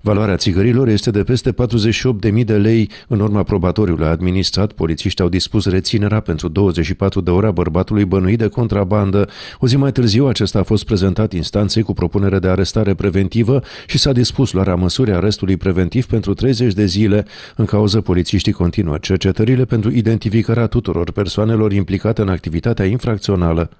Valoarea țigărilor este de peste 48.000 de lei. În urma probatoriului administrat, polițiștii au dispus reținerea pentru 24 de ore a bărbatului bănuit de contrabandă. O zi mai târziu, acesta a fost prezentat instanței cu propunere de arestare preventivă și s-a dispus luarea măsurii arestului preventiv pentru 30 de zile. În cauză, polițiștii continuă cercetările pentru identificarea tuturor persoanelor implicate în activitatea infracțională.